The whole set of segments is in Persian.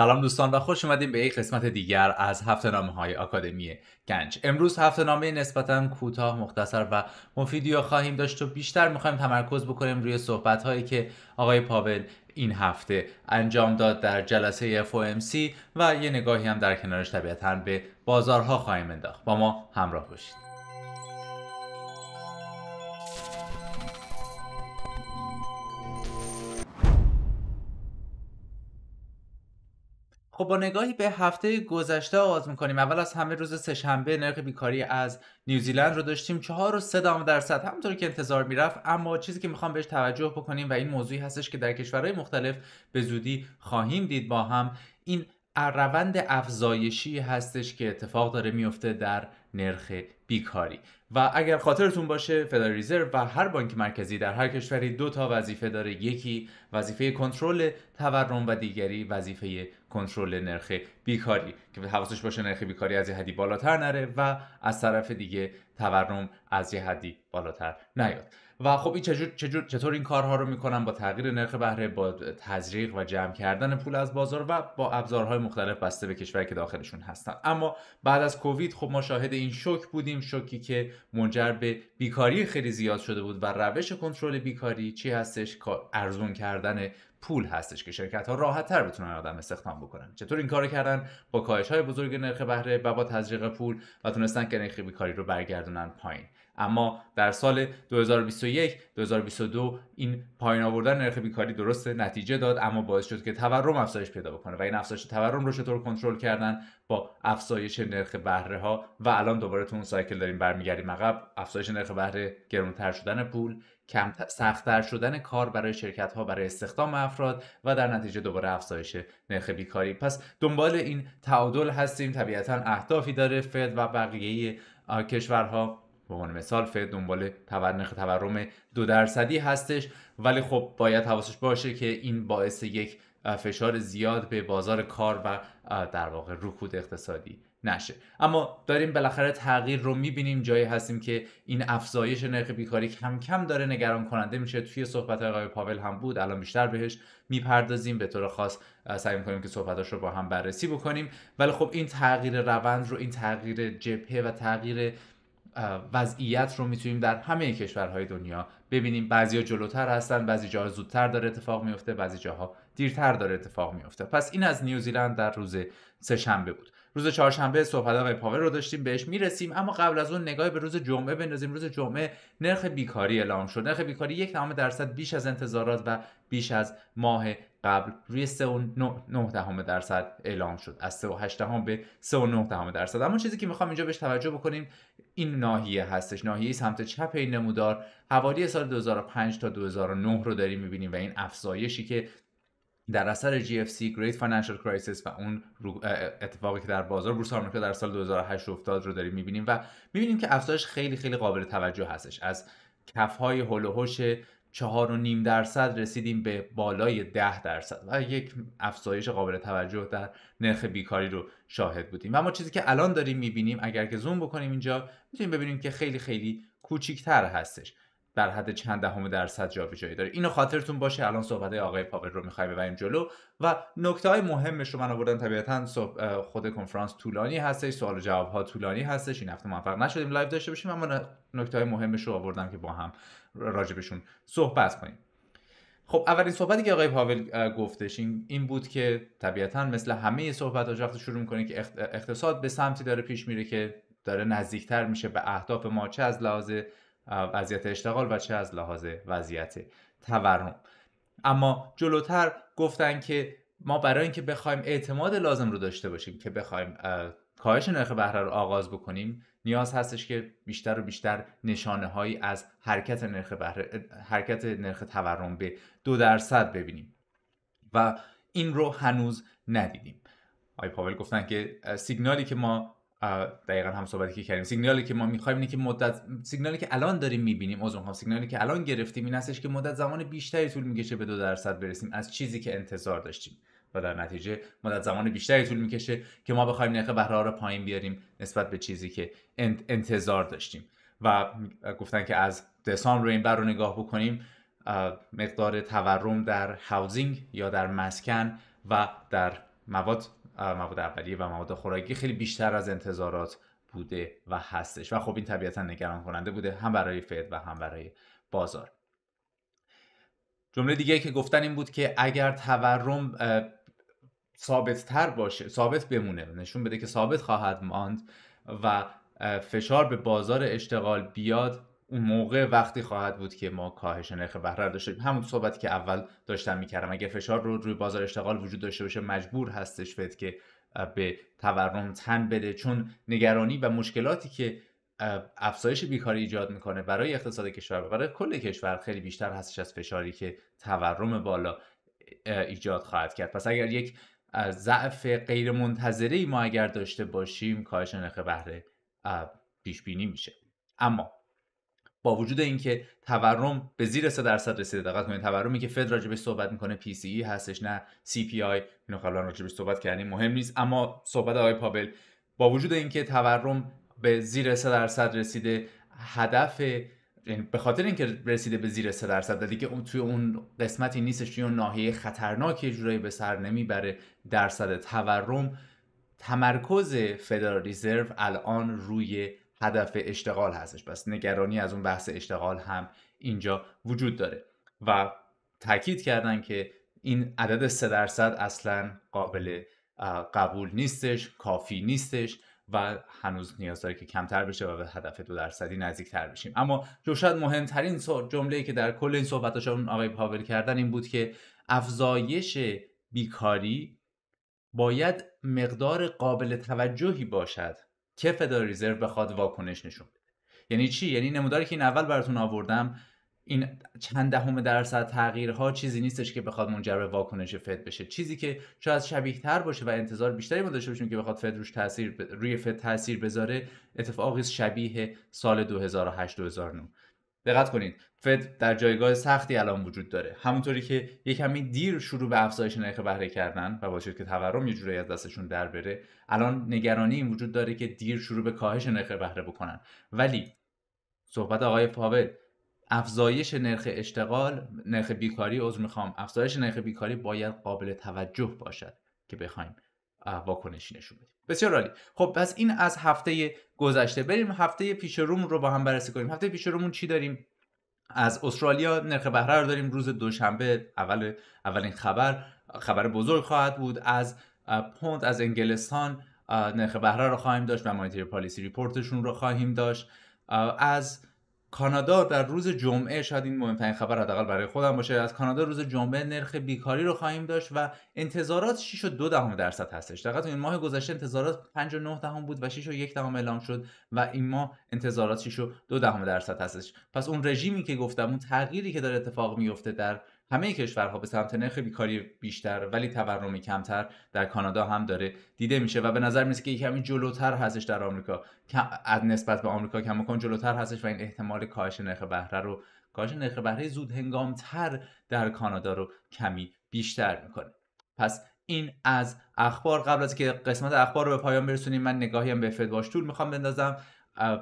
سلام دوستان و خوش اومدیم به یک قسمت دیگر از هفته نامه های آکادمی گنج امروز هفته نامه نسبتا کوتاه مختصر و مفیدی خواهیم داشت و بیشتر میخوایم تمرکز بکنیم روی صحبت هایی که آقای پاول این هفته انجام داد در جلسه FOMC و یه نگاهی هم در کنارش طبیعتا به بازارها خواهیم انداخت با ما همراه باشید خب با نگاهی به هفته گذشته آغاز میکنیم اول از همه روز سهشنبه نرخ بیکاری از نیوزیلند رو داشتیم چهار و سه درصد همونطور که انتظار میرفت اما چیزی که میخوام بهش توجه بکنیم و این موضوعی هستش که در کشورهای مختلف به زودی خواهیم دید با هم این روند افزایشی هستش که اتفاق داره میفته در نرخ بیکاری و اگر خاطرتون باشه فدرال رزرو و هر بانک مرکزی در هر کشوری دو تا وظیفه داره یکی وظیفه کنترل تورم و دیگری وظیفه کنترل نرخ بیکاری که حواسش باشه نرخ بیکاری از یه حدی بالاتر نره و از طرف دیگه تورم از یه حدی بالاتر نیاد و خب این چطور این کارها رو میکنن با تغییر نرخ بهره با تزریق و جمع کردن پول از بازار و با ابزارهای مختلف بسته به کشوری که داخلشون هستن اما بعد از کووید خب ما شاهد این شوک بودیم شوکی که منجر به بیکاری خیلی زیاد شده بود و روش کنترل بیکاری چی هستش ارزون کردن پول هستش که شرکت ها راحت تر بتونن آدم استخدام بکنن چطور این کار کردن با کاهش های بزرگ نرخ بهره و با تزریق پول و تونستن که نرخ بیکاری رو برگردونن پایین اما در سال 2021 2022 این پایین آوردن نرخ بیکاری درست نتیجه داد اما باعث شد که تورم افزایش پیدا بکنه و این افزایش تورم رو چطور کنترل کردن با افزایش نرخ بهره ها و الان دوباره تو اون سایکل داریم برمیگردیم عقب افزایش نرخ بهره گرونتر شدن پول کم سختتر شدن کار برای شرکت ها برای استخدام افراد و در نتیجه دوباره افزایش نرخ بیکاری پس دنبال این تعادل هستیم طبیعتا اهدافی داره فد و بقیه کشورها به عنوان مثال فد دنبال تورنخ تورم دو درصدی هستش ولی خب باید حواسش باشه که این باعث یک فشار زیاد به بازار کار و در واقع رکود اقتصادی نشه اما داریم بالاخره تغییر رو میبینیم جایی هستیم که این افزایش نرخ بیکاری کم کم داره نگران کننده میشه توی صحبت آقای پاول هم بود الان بیشتر بهش میپردازیم به طور خاص سعی میکنیم که صحبتاش رو با هم بررسی بکنیم ولی خب این تغییر روند رو این تغییر جبهه و تغییر وضعیت رو میتونیم در همه کشورهای دنیا ببینیم بعضیا جلوتر هستن بعضی جاها زودتر داره اتفاق میفته بعضی جاها دیرتر داره اتفاق میفته پس این از نیوزیلند در روز سهشنبه بود روز چهارشنبه صحبت آقای پاور رو داشتیم بهش میرسیم اما قبل از اون نگاهی به روز جمعه بندازیم روز جمعه نرخ بیکاری اعلام شد نرخ بیکاری یک درصد بیش از انتظارات و بیش از ماه قبل روی 3.9 دهم درصد اعلام شد از 3.8 به 3.9 درصد اما چیزی که میخوام اینجا بهش توجه بکنیم این ناحیه هستش ناحیه سمت چپ این نمودار حوالی سال 2005 تا 2009 رو داریم میبینیم و این افزایشی که در اثر GFC Great Financial Crisis و اون اتفاقی که در بازار بورس آمریکا در سال 2008 افتاد رو داریم میبینیم و میبینیم که افزایش خیلی خیلی قابل توجه هستش از کفهای هول چهار و نیم درصد رسیدیم به بالای ده درصد و یک افزایش قابل توجه در نرخ بیکاری رو شاهد بودیم و اما چیزی که الان داریم میبینیم اگر که زوم بکنیم اینجا میتونیم ببینیم که خیلی خیلی کوچیکتر هستش در حد چند دهم درصد جابجایی داره اینو خاطرتون باشه الان صحبت آقای پاول رو میخوایم ببریم جلو و نکته های مهمش رو من آوردم طبیعتا خود کنفرانس طولانی هستش سوال و جواب ها طولانی هستش این هفته موفق نشدیم لایو داشته باشیم اما نکته های مهمش رو آوردم که با هم راجبشون صحبت کنیم خب اولین صحبتی که آقای پاول گفتش این, بود که طبیعتا مثل همه ها وقتی شروع میکنه که اقتصاد به سمتی داره پیش میره که داره نزدیکتر میشه به اهداف ما چه از لحاظ وضعیت اشتغال و چه از لحاظ وضعیت تورم اما جلوتر گفتن که ما برای اینکه بخوایم اعتماد لازم رو داشته باشیم که بخوایم کاهش نرخ بهره رو آغاز بکنیم نیاز هستش که بیشتر و بیشتر نشانه هایی از حرکت نرخ بهره حرکت نرخ تورم به دو درصد ببینیم و این رو هنوز ندیدیم آی پاول گفتن که سیگنالی که ما دقیقا هم صحبتی که کردیم سیگنالی که ما میخوایم اینه که مدت سیگنالی که الان داریم میبینیم از سیگنالی که الان گرفتیم این هستش که مدت زمان بیشتری طول میکشه به دو درصد برسیم از چیزی که انتظار داشتیم و در نتیجه مدت زمان بیشتری طول میکشه که ما بخوایم نرخ بهره را پایین بیاریم نسبت به چیزی که انتظار داشتیم و گفتن که از دسامبر این بر رو نگاه بکنیم مقدار تورم در هاوزینگ یا در مسکن و در مواد مواد اولیه و مواد خوراکی خیلی بیشتر از انتظارات بوده و هستش و خب این طبیعتا نگران کننده بوده هم برای فد و هم برای بازار جمله دیگه که گفتن این بود که اگر تورم ثابت تر باشه ثابت بمونه نشون بده که ثابت خواهد ماند و فشار به بازار اشتغال بیاد اون موقع وقتی خواهد بود که ما کاهش نرخ بهره داشته همون صحبتی که اول داشتم میکردم اگه فشار رو روی بازار اشتغال وجود داشته باشه مجبور هستش فد که به تورم تن بده چون نگرانی و مشکلاتی که افزایش بیکاری ایجاد میکنه برای اقتصاد کشور برای کل کشور خیلی بیشتر هستش از فشاری که تورم بالا ایجاد خواهد کرد پس اگر یک ضعف غیر ما اگر داشته باشیم کاهش نرخ بهره پیش میشه اما با وجود اینکه تورم به زیر 3 درصد رسیده دقت کنید تورمی که فد به صحبت میکنه پی سی ای هستش نه سی پی آی اینو قبلا راجبش صحبت کردیم مهم نیست اما صحبت آقای پاول با وجود اینکه تورم به زیر 3 درصد رسیده هدف یعنی به خاطر اینکه رسیده به زیر 3 درصد دیگه اون توی اون قسمتی نیستش توی اون ناحیه خطرناکی جورایی به سر نمیبره درصد تورم تمرکز فدرال رزرو الان روی هدف اشتغال هستش پس نگرانی از اون بحث اشتغال هم اینجا وجود داره و تاکید کردن که این عدد 3 درصد اصلا قابل قبول نیستش کافی نیستش و هنوز نیاز داره که کمتر بشه و به هدف دو درصدی تر بشیم اما جو شاید مهمترین جمله که در کل این اون آقای پاول کردن این بود که افزایش بیکاری باید مقدار قابل توجهی باشد که فدرال رزرو بخواد واکنش نشون بده یعنی چی یعنی نموداری که این اول براتون آوردم این چند دهم درصد تغییرها چیزی نیستش که بخواد منجر به واکنش فد بشه چیزی که شاید شبیه تر باشه و انتظار بیشتری ما داشته باشیم که بخواد فد روش تاثیر روی فد تاثیر بذاره اتفاقی شبیه سال 2008 2009 دقت کنید فد در جایگاه سختی الان وجود داره همونطوری که یه کمی دیر شروع به افزایش نرخ بهره کردن و باعث که تورم یه جوری از دستشون در بره الان نگرانی این وجود داره که دیر شروع به کاهش نرخ بهره بکنن ولی صحبت آقای پاول افزایش نرخ اشتغال نرخ بیکاری عذر میخوام افزایش نرخ بیکاری باید قابل توجه باشد که بخوایم واکنشی نشون بدیم بسیار عالی خب پس این از هفته گذشته بریم هفته پیش روم رو با هم بررسی کنیم هفته پیش رومون چی داریم از استرالیا نرخ بهره رو داریم روز دوشنبه اول اولین خبر خبر بزرگ خواهد بود از پوند از انگلستان نرخ بهره رو خواهیم داشت و مانیتری پالیسی ریپورتشون رو خواهیم داشت از کانادا در روز جمعه شاید این مهمترین خبر حداقل برای خودم باشه از کانادا روز جمعه نرخ بیکاری رو خواهیم داشت و انتظارات 6 و دو دهم درصد هستش دقیقا این ماه گذشته انتظارات 5 و 9 دهم بود و 6 و یک دهم اعلام شد و این ماه انتظارات 6 و دو دهم درصد هستش پس اون رژیمی که گفتم اون تغییری که داره اتفاق میفته در همه کشورها به سمت نرخ بیکاری بیشتر ولی تورم کمتر در کانادا هم داره دیده میشه و به نظر میرسه که کمی جلوتر هستش در آمریکا از نسبت به آمریکا کماکان جلوتر هستش و این احتمال کاهش نرخ بهره رو کاهش نرخ بهره زود تر در کانادا رو کمی بیشتر میکنه پس این از اخبار قبل از که قسمت اخبار رو به پایان برسونیم من نگاهیم به فدواش طول میخوام بندازم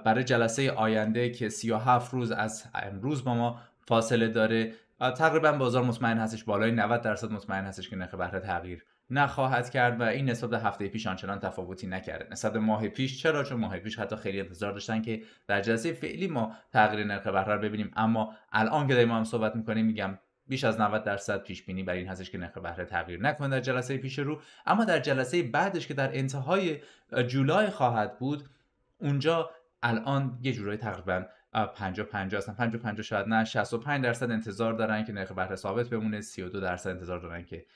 برای جلسه آینده که 37 روز از امروز با ما فاصله داره تقریبا بازار مطمئن هستش بالای 90 درصد مطمئن هستش که نرخ بهره تغییر نخواهد کرد و این نسبت به هفته پیش آنچنان تفاوتی نکرده نسبت ماه پیش چرا چون ماه پیش حتی خیلی انتظار داشتن که در جلسه فعلی ما تغییر نرخ بهره رو ببینیم اما الان که داریم هم صحبت میکنیم میگم بیش از 90 درصد پیش بینی بر این هستش که نرخ بهره تغییر نکنه در جلسه پیش رو اما در جلسه بعدش که در انتهای جولای خواهد بود اونجا الان یه جورایی تقریبا 50 50 هستن 50 50 شاید نه 65 درصد انتظار دارن که نرخ بهره ثابت بمونه 32 درصد انتظار دارن که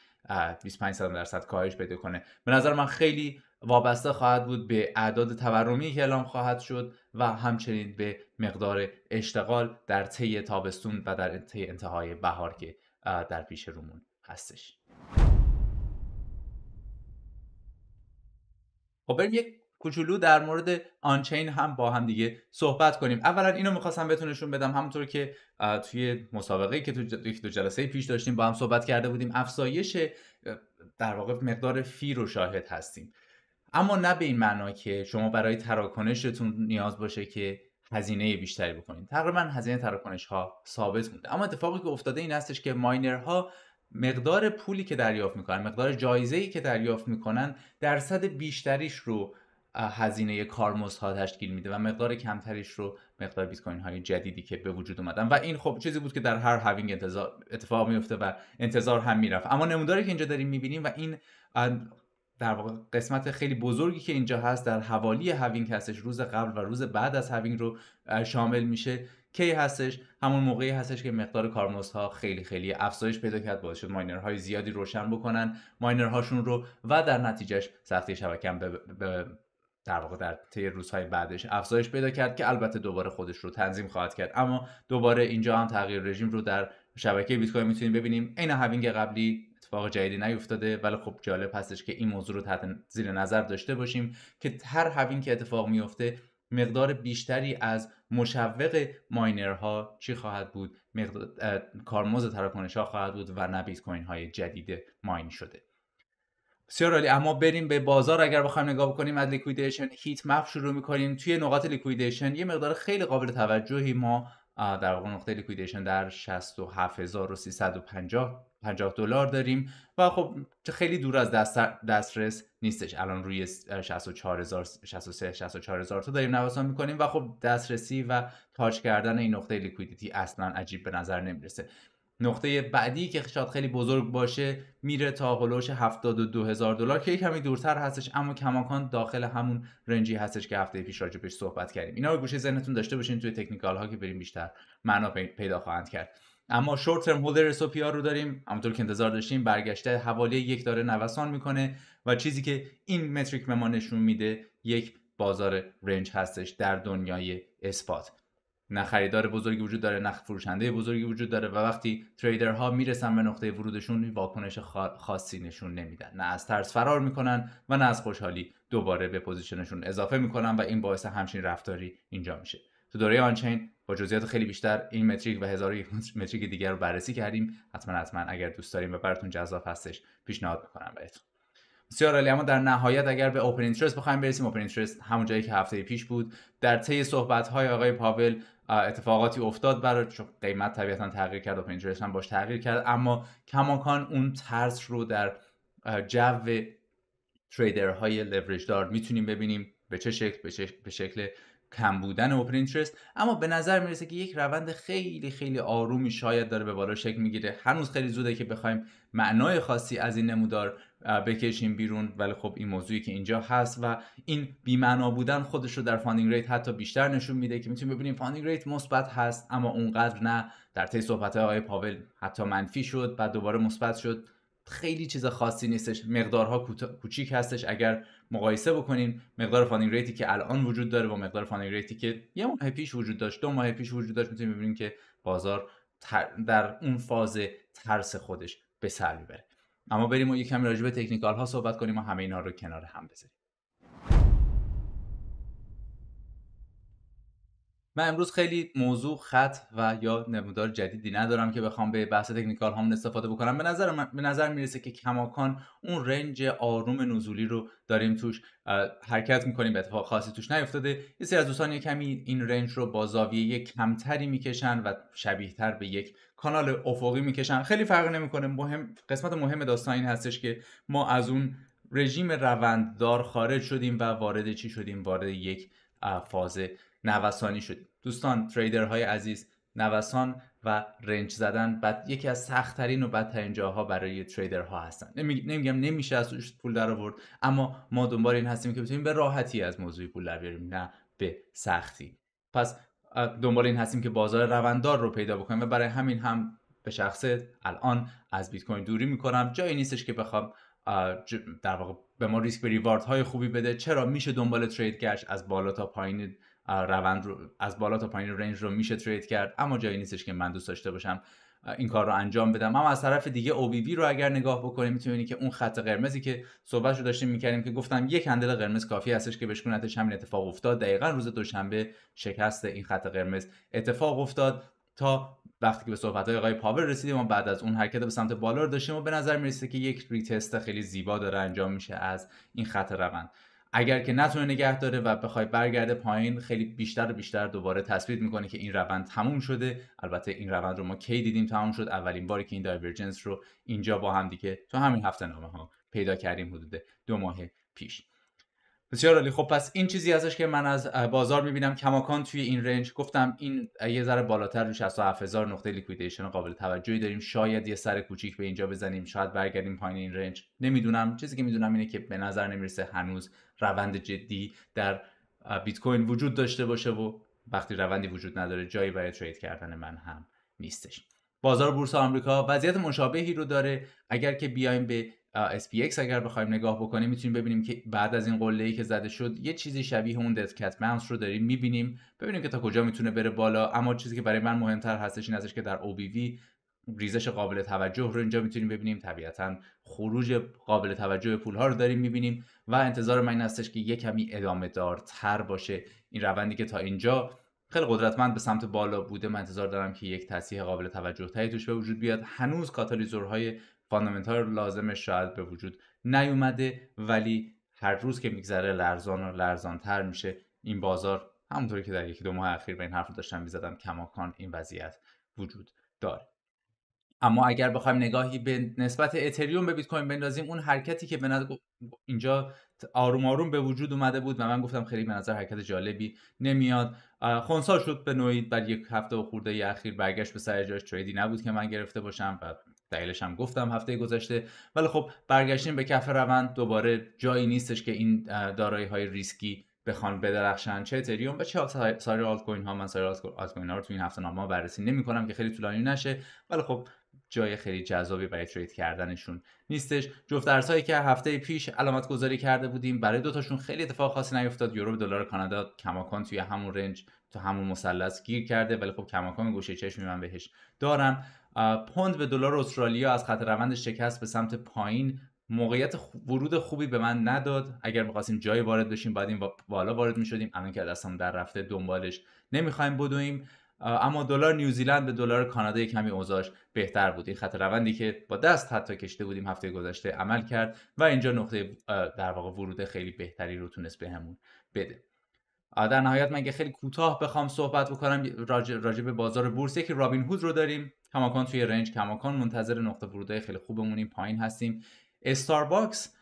25 درصد کاهش پیدا کنه به نظر من خیلی وابسته خواهد بود به اعداد تورمی که اعلام خواهد شد و همچنین به مقدار اشتغال در طی تابستون و در طی انتهای بهار که در پیش رومون هستش خب یک کوچولو در مورد آنچین هم با هم دیگه صحبت کنیم اولا اینو میخواستم بتونشون بدم همونطور که توی مسابقه که تو دو جلسه پیش داشتیم با هم صحبت کرده بودیم افزایش در واقع مقدار فی رو شاهد هستیم اما نه به این معنا که شما برای تراکنشتون نیاز باشه که هزینه بیشتری بکنید تقریبا هزینه تراکنش ها ثابت مونده اما اتفاقی که افتاده این هستش که ماینرها مقدار پولی که دریافت میکنن مقدار جایزه ای که دریافت میکنن درصد بیشتریش رو هزینه ها تشکیل میده و مقدار کمتریش رو مقدار بیت کوین های جدیدی که به وجود اومدن و این خب چیزی بود که در هر هاوینگ اتفاق میفته و انتظار هم میرفت اما نموداری که اینجا داریم میبینیم و این در واقع قسمت خیلی بزرگی که اینجا هست در حوالی هاوینگ هستش روز قبل و روز بعد از هاوینگ رو شامل میشه کی هستش همون موقعی هستش که مقدار ها خیلی خیلی افزایش پیدا کرد باعث شد های زیادی روشن بکنن هاشون رو و در نتیجهش سختی شبکه هم در واقع در طی روزهای بعدش افزایش پیدا کرد که البته دوباره خودش رو تنظیم خواهد کرد اما دوباره اینجا هم تغییر رژیم رو در شبکه بیت کوین میتونیم ببینیم عین هاوینگ قبلی اتفاق جدیدی نیفتاده ولی خب جالب هستش که این موضوع رو تحت زیر نظر داشته باشیم که هر هاوینگ که اتفاق میفته مقدار بیشتری از مشوق ماینرها چی خواهد بود مقدار... کارمز خواهد بود و نه بیت کوین های جدید ماین شده بسیار عالی اما بریم به بازار اگر بخوایم نگاه بکنیم از لیکویدیشن هیت مپ شروع میکنیم توی نقاط لیکویدیشن یه مقدار خیلی قابل توجهی ما در واقع نقطه لیکویدیشن در 67350 50 دلار داریم و خب خیلی دور از دسترس نیستش الان روی 64000 63 64000 تا داریم نوسان میکنیم و خب دسترسی و تاچ کردن این نقطه لیکویدیتی اصلا عجیب به نظر نمیرسه نقطه بعدی که شاید خیلی بزرگ باشه میره تا هلوش 72 هزار دلار که کمی دورتر هستش اما کماکان داخل همون رنجی هستش که هفته پیش راجبش صحبت کردیم اینا رو گوشه ذهنتون داشته باشین توی تکنیکال ها که بریم بیشتر معنا پیدا خواهند کرد اما شورت ترم هولدر اس رو داریم همونطور که انتظار داشتیم برگشته حوالی یک داره نوسان میکنه و چیزی که این متریک به ما نشون میده یک بازار رنج هستش در دنیای اسپات نه خریدار بزرگی وجود داره نه فروشنده بزرگی وجود داره و وقتی تریدرها میرسن به نقطه ورودشون واکنش خاصی نشون نمیدن نه از ترس فرار میکنن و نه از خوشحالی دوباره به پوزیشنشون اضافه میکنن و این باعث همچین رفتاری اینجا میشه تو دوره آنچین با جزئیات خیلی بیشتر این متریک و هزار متریک دیگر رو بررسی کردیم حتما حتما اگر دوست داریم و براتون جذاب هستش پیشنهاد میکنم بهتون بسیار عالی اما در نهایت اگر به اوپن اینترست بخوایم برسیم اوپن اینترست همون جایی که هفته پیش بود در طی صحبت های آقای پاول اتفاقاتی افتاد برای چون قیمت طبیعتا تغییر کرد و هم باش تغییر کرد اما کماکان اون ترس رو در جو تریدرهای لورج دار میتونیم ببینیم به چه شکل به, چه، به شکل کم بودن اوپن اینترست اما به نظر میرسه که یک روند خیلی خیلی آرومی شاید داره به بالا شکل میگیره هنوز خیلی زوده که بخوایم معنای خاصی از این نمودار بکشیم بیرون ولی خب این موضوعی که اینجا هست و این بیمعنا بودن خودش رو در فاندینگ ریت حتی بیشتر نشون میده که میتونیم ببینیم فاندینگ ریت مثبت هست اما اونقدر نه در طی صحبت های پاول حتی منفی شد بعد دوباره مثبت شد خیلی چیز خاصی نیستش مقدارها کوچیک هستش اگر مقایسه بکنیم مقدار فاندینگ ریتی که الان وجود داره با مقدار فاندینگ ریتی که یه ماه پیش وجود داشت دو ماه پیش وجود داشت میتونیم ببینیم که بازار در اون فاز ترس خودش به سر میبره اما بریم و یک کمی راجع به تکنیکال ها صحبت کنیم و همه اینها رو کنار هم بذاریم من امروز خیلی موضوع خط و یا نمودار جدیدی ندارم که بخوام به بحث تکنیکال هم استفاده بکنم به نظر من، به نظر میرسه که کماکان اون رنج آروم نزولی رو داریم توش حرکت میکنیم به اتفاق خاصی توش نیفتاده یه سری از دوستان یه کمی این رنج رو با زاویه کمتری میکشن و شبیهتر به یک کانال افقی میکشن خیلی فرق نمیکنه مهم قسمت مهم داستان این هستش که ما از اون رژیم رونددار خارج شدیم و وارد چی شدیم وارد یک فاز نوسانی شد دوستان تریدرهای عزیز نوسان و رنج زدن بعد یکی از سختترین و بدترین جاها برای تریدرها هستن نمیگم نمیشه از پول در آورد اما ما دنبال این هستیم که بتونیم به راحتی از موضوع پول در بیاریم نه به سختی پس دنبال این هستیم که بازار روندار رو پیدا بکنیم و برای همین هم به شخصه الان از بیت کوین دوری میکنم جایی نیستش که بخوام در واقع به ما ریسک به ریوارد های خوبی بده چرا میشه دنبال ترید گشت از بالا تا پایین روند از بالا تا پایین رنج رو میشه ترید کرد اما جایی نیستش که من دوست داشته باشم این کار رو انجام بدم اما از طرف دیگه او رو اگر نگاه بکنیم میتونید که اون خط قرمزی که صحبت رو داشتیم میکردیم که گفتم یک کندل قرمز کافی هستش که بشکونتش همین اتفاق افتاد دقیقا روز دوشنبه شکست این خط قرمز اتفاق افتاد تا وقتی که به صحبت های آقای پاور رسیدیم و بعد از اون حرکت به سمت بالا رو داشتیم و به نظر میرسه که یک ریتست خیلی زیبا داره انجام میشه از این خط روند اگر که نتونه نگه داره و بخوای برگرده پایین خیلی بیشتر و بیشتر دوباره تثبیت میکنه که این روند تموم شده البته این روند رو ما کی دیدیم تموم شد اولین باری که این دایورجنس رو اینجا با هم دیگه تو همین هفته نامه ها پیدا کردیم حدود دو ماه پیش بسیار عالی خب پس این چیزی ازش که من از بازار میبینم کماکان توی این رنج گفتم این یه ذره بالاتر رو 67000 نقطه لیکویدیشن قابل توجهی داریم شاید یه سر کوچیک به اینجا بزنیم شاید برگردیم پایین این رنج نمیدونم چیزی که میدونم اینه که به نظر نمیرسه هنوز روند جدی در بیت کوین وجود داشته باشه و وقتی روندی وجود نداره جایی برای ترید کردن من هم نیستش بازار بورس آمریکا وضعیت مشابهی رو داره اگر که بیایم به SPX اگر بخوایم نگاه بکنیم میتونیم ببینیم که بعد از این قله ای که زده شد یه چیزی شبیه اون دت کت رو داریم میبینیم ببینیم که تا کجا میتونه بره بالا اما چیزی که برای من مهمتر هستش این ازش که در OBV ریزش قابل توجه رو اینجا میتونیم ببینیم طبیعتا خروج قابل توجه پول ها رو داریم میبینیم و انتظار من این هستش که یک کمی ادامه تر باشه این روندی که تا اینجا خیلی قدرتمند به سمت بالا بوده من انتظار دارم که یک تصحیح قابل توجه تایی توش به وجود بیاد هنوز کاتالیزورهای فاندامنتال لازمه شاید به وجود نیومده ولی هر روز که میگذره لرزان و لرزانتر میشه این بازار همونطوری که در یکی دو ماه اخیر به این حرف داشتم میزدم کماکان این وضعیت وجود داره اما اگر بخوایم نگاهی به نسبت اتریوم به بیت کوین بندازیم اون حرکتی که به اینجا آروم آروم به وجود اومده بود و من گفتم خیلی به نظر حرکت جالبی نمیاد خونسا شد به نوعی بر یک هفته و خورده اخیر برگشت به سر جاش تریدی نبود که من گرفته باشم و دلیلش هم گفتم هفته گذشته ولی خب برگشتیم به کف روند دوباره جایی نیستش که این دارایی های ریسکی بخوان بدرخشن چه اتریوم و چه سایر آلت کوین ها من سایر آلت کوین ها رو تو این هفته نامه بررسی نمی کنم که خیلی طولانی نشه ولی خب جای خیلی جذابی برای ترید کردنشون نیستش جفت ارزهایی که هفته پیش علامت گذاری کرده بودیم برای دوتاشون خیلی اتفاق خاصی نیفتاد یورو به دلار کانادا کماکان توی همون رنج تو همون مثلث گیر کرده ولی خب کماکان گوشه چشمی من بهش دارم پوند به دلار استرالیا از خط روند شکست به سمت پایین موقعیت ورود خوبی به من نداد اگر میخواستیم جایی وارد بشیم باید این بالا وارد میشدیم الان که دستم در رفته دنبالش نمیخوایم بدویم اما دلار نیوزیلند به دلار کانادا کمی اوضاعش بهتر بود این خط روندی که با دست حتی کشته بودیم هفته گذشته عمل کرد و اینجا نقطه در واقع ورود خیلی بهتری رو تونست بهمون به بده در نهایت من که خیلی کوتاه بخوام صحبت بکنم راجع, به بازار بورس که رابین هود رو داریم کماکان توی رنج کماکان منتظر نقطه ورودهای خیلی خوبمونیم پایین هستیم استارباکس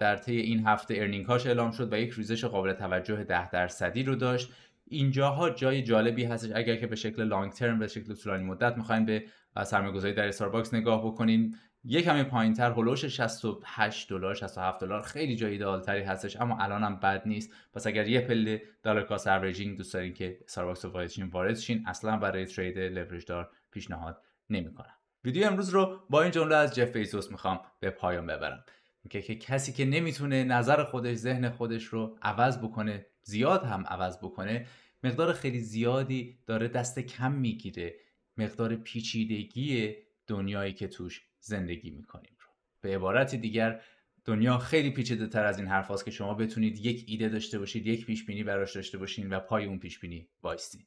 در طی این هفته ارنینگ هاش اعلام شد و یک ریزش قابل توجه 10 درصدی رو داشت اینجاها جای جالبی هستش اگر که به شکل لانگ ترم به شکل طولانی مدت میخوایم به گذاری در استارباکس نگاه بکنین یکمی کمی تر هلوش 68 دلار 67 دلار خیلی جای ایدالتری هستش اما الان هم بد نیست پس اگر یه پله دلار کاس اوریجینگ دوست دارین که استارباکس رو واردشین وارد شین اصلا برای ترید لورج دار پیشنهاد نمیکنم ویدیو امروز رو با این جمله از جف بیزوس میخوام به پایان ببرم که کسی که نمیتونه نظر خودش ذهن خودش رو عوض بکنه زیاد هم عوض بکنه مقدار خیلی زیادی داره دست کم میگیره مقدار پیچیدگی دنیایی که توش زندگی میکنیم رو به عبارت دیگر دنیا خیلی پیچیده تر از این حرف که شما بتونید یک ایده داشته باشید یک پیش بینی براش داشته باشین و پای اون پیش بینی وایستین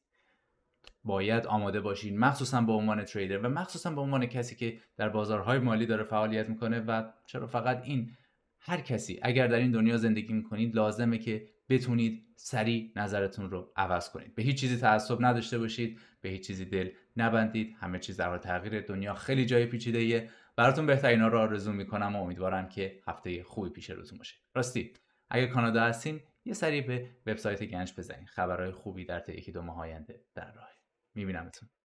باید آماده باشین مخصوصا به با عنوان تریدر و مخصوصا به عنوان کسی که در بازارهای مالی داره فعالیت میکنه و چرا فقط این هر کسی اگر در این دنیا زندگی میکنید لازمه که بتونید سریع نظرتون رو عوض کنید به هیچ چیزی تعصب نداشته باشید به هیچ چیزی دل نبندید همه چیز در حال تغییر دنیا خیلی جای پیچیده ایه براتون بهترینا رو آرزو میکنم و امیدوارم که هفته خوبی پیش روتون باشه راستی اگر کانادا هستین یه سری به وبسایت گنج بزنین خبرهای خوبی در طی یکی دو ماه آینده در راهه میبینمتون